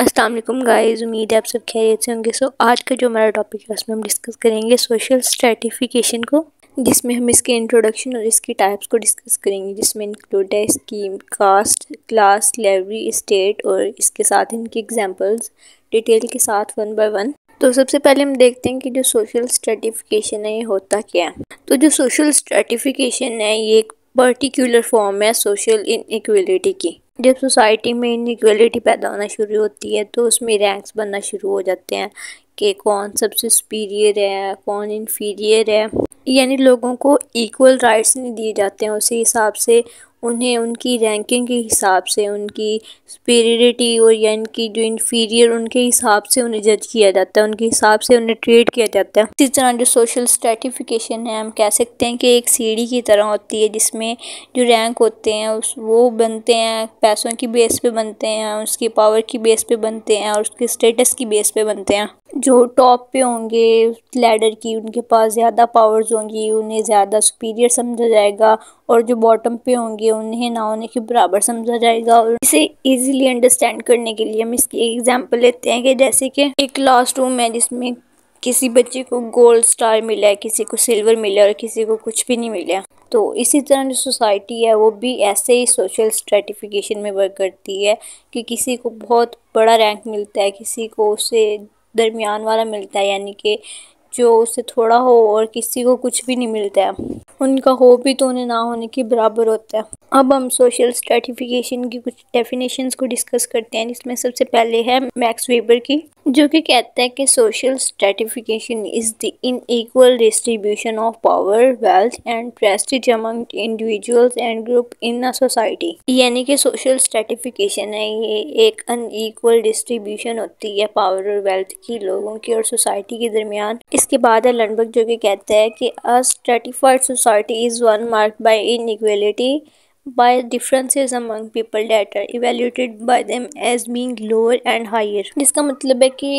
Aslam guys उम्मीद है आप सब खैरियत से होंगे सो आज का जो हमारा टॉपिक है उसमें हम डिस्कस करेंगे सोशल स्ट्रेटिफिकेशन को जिसमें हम इसके इंट्रोडक्शन और इसके टाइप्स को डिस्कस करेंगे जिसमें इंक्लूड है scheme caste class slavery state और इसके साथ इनकी एग्जाम्पल्स डिटेल के साथ वन बाई वन तो सबसे पहले हम देखते हैं कि जो सोशल स्ट्रेटिफिकेशन है ये होता क्या है तो जो सोशल स्ट्रेटिफिकेशन है ये एक पर्टिकुलर फॉर्म है सोशल इनइक्वलिटी की जब सोसाइटी में इनक्वलिटी पैदा होना शुरू होती है तो उसमें रैंक्स बनना शुरू हो जाते हैं कि कौन सबसे सुपीरियर है कौन इन्फीरियर है यानी लोगों को इक्वल राइट्स नहीं दिए जाते हैं उसी हिसाब से उन्हें उनकी रैंकिंग के हिसाब से उनकी स्पेरिटी और या इनकी जो इन्फीरियर उनके हिसाब से उन्हें जज किया जाता है उनके हिसाब से उन्हें ट्रीट किया जाता है इसी तरह जो सोशल स्ट्रेटिफिकेशन है हम कह सकते हैं कि एक सीढ़ी की तरह होती है जिसमें जो रैंक होते हैं उस वो बनते हैं पैसों की बेस पे बनते हैं उसकी पावर की बेस पे बनते हैं और उसके स्टेटस की बेस पे बनते हैं जो टॉप पे होंगे लैडर की उनके पास ज़्यादा पावर्स होंगी उन्हें ज़्यादा सुपीरियर समझा जाएगा और जो बॉटम पे होंगे उन्हें ना होने के बराबर समझा जाएगा और इसे इजीली अंडरस्टैंड करने के लिए हम इसकी एग्जांपल लेते हैं कि जैसे कि एक रूम है जिसमें किसी बच्चे को गोल्ड स्टार मिला है किसी को सिल्वर मिला और किसी को कुछ भी नहीं मिला तो इसी तरह जो सोसाइटी है वो भी ऐसे ही सोशल स्ट्रेटिफिकेशन में वर्क करती है कि किसी को बहुत बड़ा रैंक मिलता है किसी को उससे दरमियान वाला मिलता है यानी कि जो उससे थोड़ा हो और किसी को कुछ भी नहीं मिलता है उनका हो भी तो उन्हें ना होने के बराबर होता है अब हम सोशल स्ट्रेटिफिकेशन की कुछ डेफिनेशंस को डिस्कस करते हैं जिसमें सबसे पहले है मैक्स वेबर की जो कि कहता है कि social stratification is the unequal distribution of power wealth and prestige among individuals and group in a society यानी कि सोशल स्ट्रेटिफिकेशन है ये एक अनईक्वल डिस्ट्रीब्यूशन होती है पावर और वेल्थ की लोगों की और सोसाइटी के दरमियान इसके बाद है लंडबर्ग जो कि कहते हैं कि a stratified society is one marked by inequality by differences among people that are evaluated by them as being lower and higher जिसका मतलब है कि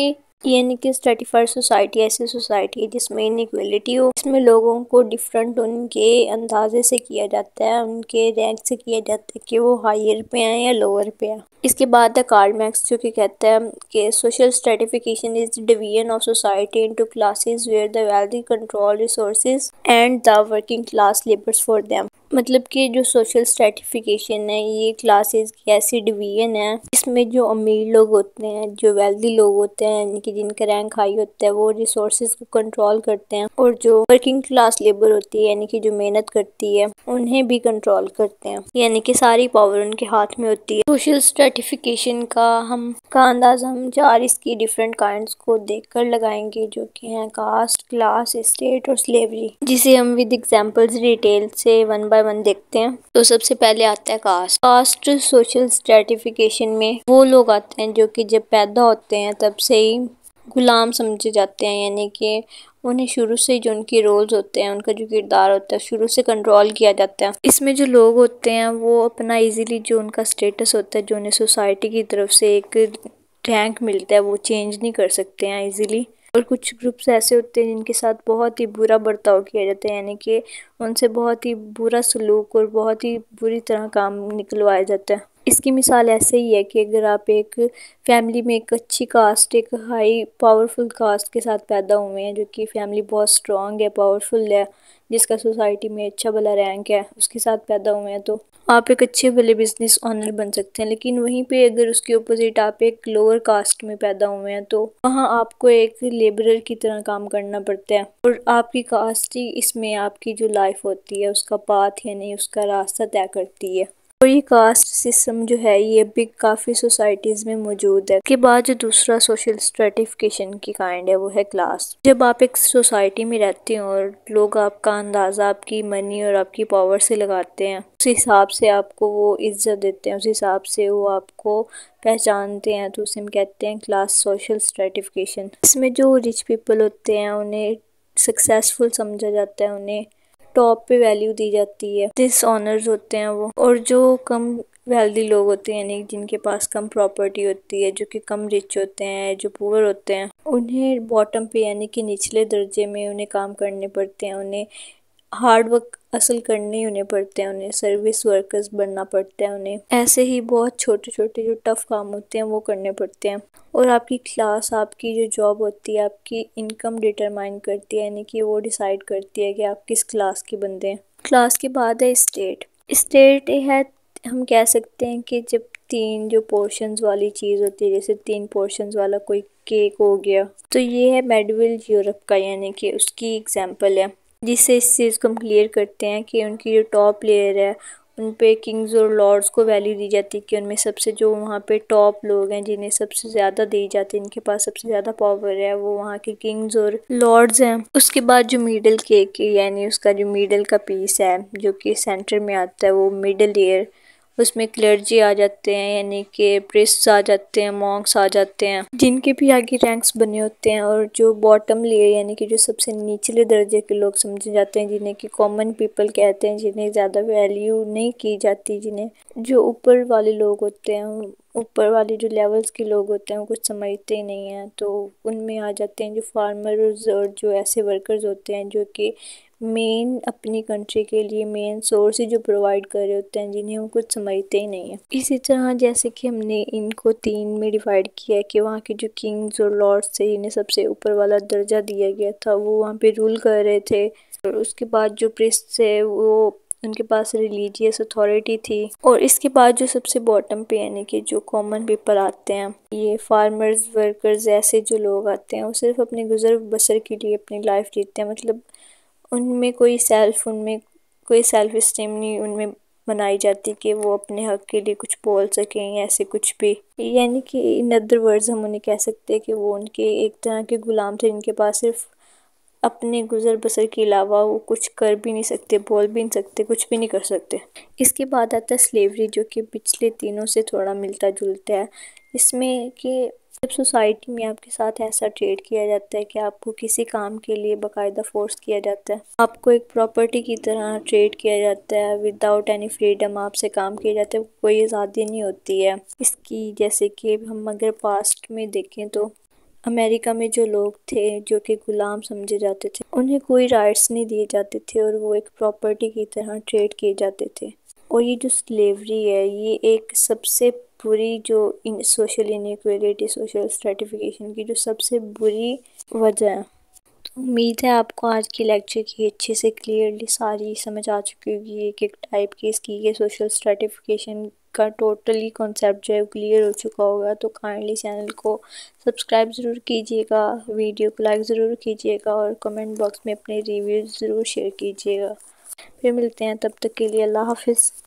यानी कि स्ट्रेटिफाइड सोसाइटी ऐसी सोसाइटी है जिसमें इनक्वलिटी हो इसमें लोगों को डिफरेंट उनके अंदाजे से किया जाता है उनके रैंक से किया जाता है कि वो हायर पे आए या लोअर पे आए इसके बाद द कार्ल मैक्स जो कि कहते हैं कि social stratification is division of society into classes where the wealthy control resource and the working class labours for them मतलब कि जो सोशल स्ट्रेटिफिकेशन है ये क्लासेस की ऐसी डिवीजन है इसमें जो अमीर लोग होते हैं जो वेल्दी लोग होते हैं यानी कि जिनका रैंक हाई होता है वो रिसोर्स को कंट्रोल करते हैं और जो वर्किंग क्लास लेबर होती है यानी कि जो मेहनत करती है उन्हें भी कंट्रोल करते हैं यानी कि सारी पावर उनके हाथ में होती है सोशल सर्टिफिकेशन का हम का अंदाज़ हम चार इसकी डिफरेंट काइंड को देखकर लगाएंगे जो कि हैं कास्ट क्लास स्टेट और स्लेवरी जिसे हम विद एग्जांपल्स डिटेल से वन बाय वन देखते हैं तो सबसे पहले आता है कास्ट कास्ट सोशल स्ट्रेटिफिकेशन में वो लोग आते हैं जो कि जब पैदा होते हैं तब से ही ग़ुलाम समझे जाते हैं यानी कि उन्हें शुरू से ही जो उनके रोल्स होते हैं उनका जो किरदार होता है शुरू से कंट्रोल किया जाता है इसमें जो लोग होते हैं वो अपना इजीली जो उनका स्टेटस होता है जो उन्हें सोसाइटी की तरफ से एक रैंक मिलता है वो चेंज नहीं कर सकते हैं इजीली और कुछ ग्रुप्स ऐसे होते हैं जिनके साथ बहुत ही बुरा बर्ताव किया जाता है यानी कि उनसे बहुत ही बुरा सलूक और बहुत ही बुरी तरह काम निकलवाया जाता है इसकी मिसाल ऐसे ही है कि अगर आप एक फैमिली में एक अच्छी कास्ट एक हाई पावरफुल कास्ट के साथ पैदा हुए हैं जो कि फैमिली बहुत स्ट्रॉन्ग है पावरफुल है जिसका सोसाइटी में अच्छा भला रैंक है उसके साथ पैदा हुए हैं तो आप एक अच्छे भले बिजनेस ऑनर बन सकते हैं लेकिन वहीं पे अगर उसके ऑपोजिट आप एक लोअर कास्ट में पैदा हुए हैं तो वहाँ आपको एक लेबरर की तरह काम करना पड़ता है और आपकी कास्ट ही इसमें आपकी जो लाइफ होती है उसका पाथ यानी उसका रास्ता तय करती है तो कास्ट सिस्टम जो है ये भी काफ़ी सोसाइटीज़ में मौजूद है के बाद जो दूसरा सोशल स्ट्रेटिफिकेशन की काइंड है वो है क्लास जब आप एक सोसाइटी में रहते हो और लोग आपका अंदाज़ा आपकी मनी और आपकी पावर से लगाते हैं उस हिसाब से आपको वो इज्जत देते हैं उस हिसाब से वो आपको पहचानते हैं तो उसे हम कहते हैं क्लास सोशल स्ट्रेटिफिकेशन इसमें जो रिच पीपल होते हैं उन्हें सक्सेसफुल समझा जाता है उन्हें टॉप पे वैल्यू दी जाती है डिस ऑनर्स होते हैं वो और जो कम वेल्दी लोग होते हैं यानी जिनके पास कम प्रॉपर्टी होती है जो कि कम रिच होते हैं जो पुअर होते हैं उन्हें बॉटम पे यानी कि निचले दर्जे में उन्हें काम करने पड़ते हैं उन्हें हार्ड वर्क असल करने ही उन्हें पड़ते हैं उन्हें सर्विस वर्कर्स बनना पड़ता है उन्हें ऐसे ही बहुत छोटे छोटे जो टफ़ काम होते हैं वो करने पड़ते हैं और आपकी क्लास आपकी जो जॉब होती है आपकी इनकम डिटरमाइन करती है यानी कि वो डिसाइड करती है कि आप किस क्लास के बंदे हैं क्लास के बाद है स्टेट स्टेट है हम कह सकते हैं कि जब तीन जो पोर्शंस वाली चीज़ होती है जैसे तीन पोर्शंस वाला कोई केक हो गया तो ये है मेडविल यूरोप का यानी कि उसकी एग्जांपल है जिससे इस चीज़ को हम क्लियर करते हैं कि उनकी जो टॉप लेयर है उन पे किंग्स और लॉर्ड्स को वैल्यू दी जाती है कि उनमें सबसे जो वहाँ पे टॉप लोग हैं जिन्हें सबसे ज़्यादा दी जाती है इनके पास सबसे ज़्यादा पावर है वो वहाँ के किंग्स और लॉर्ड्स हैं उसके बाद जो मिडल केक यानी उसका जो मिडल का पीस है जो कि सेंटर में आता है वो मिडल ईयर उसमें क्लर्जी आ जाते हैं यानी कि प्रेस आ जाते हैं मॉन्क्स आ जाते हैं जिनके भी आगे रैंक्स बने होते हैं और जो बॉटम लिए यानी कि जो सबसे निचले दर्जे के लोग समझे जाते हैं जिन्हें कि कॉमन पीपल कहते हैं जिन्हें ज़्यादा वैल्यू नहीं की जाती जिन्हें जो ऊपर वाले लोग होते हैं ऊपर वाले जो लेवल्स के लोग होते हैं वो कुछ समझते ही नहीं हैं तो उनमें आ जाते हैं जो फार्मर्स और जो ऐसे वर्कर्स होते हैं जो कि मेन अपनी कंट्री के लिए मेन सोर्स ही जो प्रोवाइड कर रहे होते हैं जिन्हें वो कुछ समझते ही नहीं है इसी तरह जैसे कि हमने इनको तीन में डिवाइड किया है कि वहाँ के जो किंग्स और लॉर्ड्स थे इन्हें सबसे ऊपर वाला दर्जा दिया गया था वो वहाँ पे रूल कर रहे थे और उसके बाद जो प्रिस्ट थे वो उनके पास रिलीजियस अथॉरिटी थी और इसके बाद जो सबसे बॉटम पे यानी कि जो कॉमन पीपल आते हैं ये फार्मर्स वर्कर्स ऐसे जो लोग आते हैं वो सिर्फ अपने गुजर बसर के लिए अपनी लाइफ जीते हैं मतलब उनमें कोई सेल्फ उनमें कोई सेल्फ इस्टीम नहीं उनमें बनाई जाती कि वो अपने हक के लिए कुछ बोल सकें या ऐसे कुछ भी यानी कि इन अदर वर्ड्स हम उन्हें कह सकते हैं कि वो उनके एक तरह के ग़ुलाम थे जिनके पास सिर्फ अपने गुज़र बसर के अलावा वो कुछ कर भी नहीं सकते बोल भी नहीं सकते कुछ भी नहीं कर सकते इसके बाद आता है स्लेवरी जो कि पिछले तीनों से थोड़ा मिलता जुलता है इसमें कि जब सोसाइटी में आपके साथ ऐसा ट्रेड किया जाता है कि आपको किसी काम के लिए बाकायदा फोर्स किया जाता है आपको एक प्रॉपर्टी की तरह ट्रेड किया जाता है विदाउट एनी फ्रीडम आपसे काम किया जाता है कोई आज़ादी नहीं होती है इसकी जैसे कि हम अगर पास्ट में देखें तो अमेरिका में जो लोग थे जो कि ग़ुलाम समझे जाते थे उन्हें कोई राइट्स नहीं दिए जाते थे और वो एक प्रॉपर्टी की तरह ट्रेड किए जाते थे और ये जो स्लेवरी है ये एक सबसे बुरी जो इन सोशल इनिक्वेलिटी सोशल स्ट्रेटिफिकेशन की जो सबसे बुरी वजह है उम्मीद है आपको आज के लेक्चर की अच्छे से क्लियरली सारी समझ आ चुकी होगी एक एक टाइप की इसकी ये सोशल स्ट्रेटिफिकेशन का टोटली कॉन्सेप्ट जो है क्लियर हो चुका होगा तो काइंडली चैनल को सब्सक्राइब ज़रूर कीजिएगा वीडियो को लाइक ज़रूर कीजिएगा और कमेंट बॉक्स में अपने रिव्यूज़ ज़रूर शेयर कीजिएगा फिर मिलते हैं तब तक के लिए अल्लाह हाफिज़